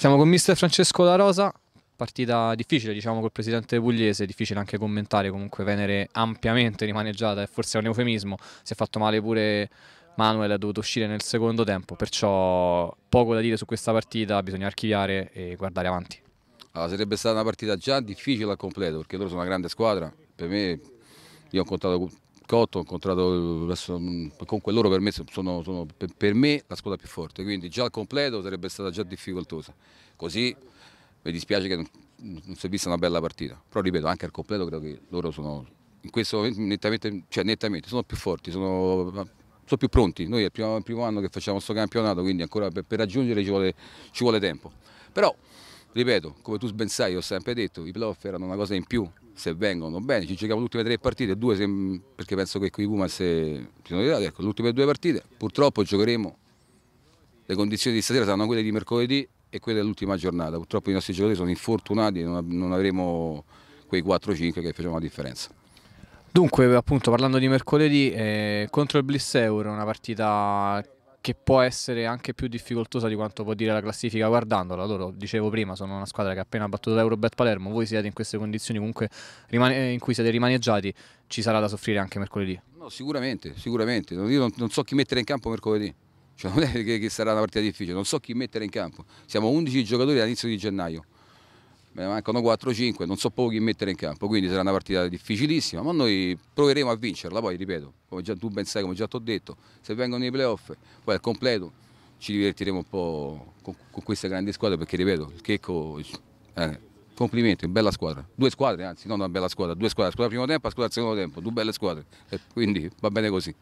Siamo con mister Francesco La Rosa, partita difficile diciamo col presidente pugliese, difficile anche commentare, comunque Venere ampiamente rimaneggiata, e forse è un eufemismo, si è fatto male pure Manuel, ha dovuto uscire nel secondo tempo, perciò poco da dire su questa partita, bisogna archiviare e guardare avanti. Allora, sarebbe stata una partita già difficile al completo perché loro sono una grande squadra, per me io ho contato Cotto, ho incontrato adesso, mm, con loro per me, sono, sono, per me la squadra più forte, quindi già al completo sarebbe stata già difficoltosa. Così mi dispiace che non, non si è vista una bella partita, però ripeto anche al completo credo che loro sono in questo momento nettamente, cioè nettamente sono più forti, sono, sono più pronti, noi è il primo, il primo anno che facciamo questo campionato, quindi ancora per, per raggiungere ci vuole, ci vuole tempo. Però, ripeto, come tu ben sai, ho sempre detto, i playoff erano una cosa in più, se vengono bene, ci giochiamo le ultime tre partite, due se, perché penso che qui i Pumas si sono tirati, ecco, le ultime due partite, purtroppo giocheremo, le condizioni di stasera saranno quelle di mercoledì e quelle dell'ultima giornata, purtroppo i nostri giocatori sono infortunati e non, non avremo quei 4-5 che facciamo la differenza. Dunque, appunto, parlando di mercoledì, eh, contro il Bliss Euro, una partita che può essere anche più difficoltosa di quanto può dire la classifica guardandola. Loro, dicevo prima, sono una squadra che ha appena battuto l'Eurobet Palermo, voi siete in queste condizioni comunque eh, in cui siete rimaneggiati, ci sarà da soffrire anche mercoledì. No, sicuramente, sicuramente. Io non, non so chi mettere in campo mercoledì. Cioè, non è che, che sarà una partita difficile, non so chi mettere in campo. Siamo 11 giocatori all'inizio di gennaio ne eh, mancano 4-5, non so pochi mettere in campo, quindi sarà una partita difficilissima, ma noi proveremo a vincerla, poi ripeto, come già, tu ben sai, come già ti ho detto, se vengono i playoff, poi al completo ci divertiremo un po' con, con questa grande squadra, perché ripeto, il Checco... Eh, complimenti, bella squadra. Due squadre, anzi, non una bella squadra, due squadre, squadra primo tempo, squadra secondo tempo, due belle squadre. E quindi va bene così.